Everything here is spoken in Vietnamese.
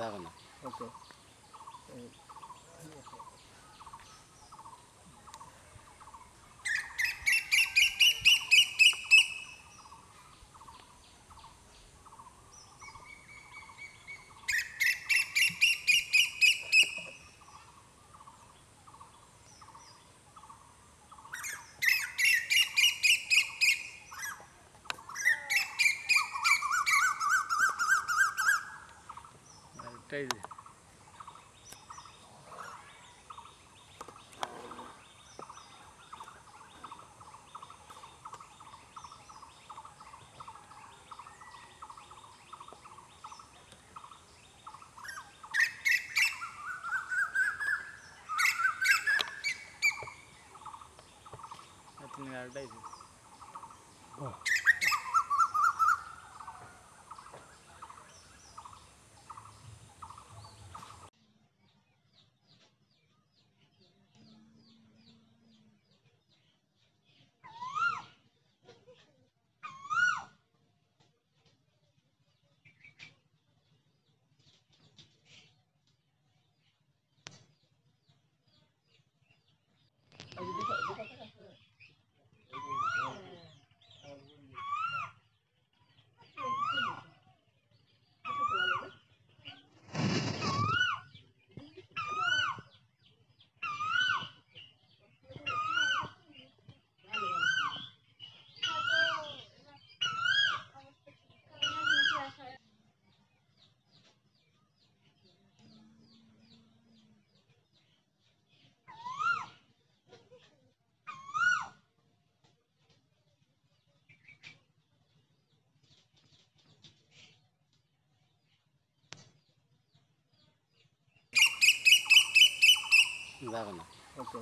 যাবে না ওকে crazy. Nothing like that. Oh. যাবে না ওকে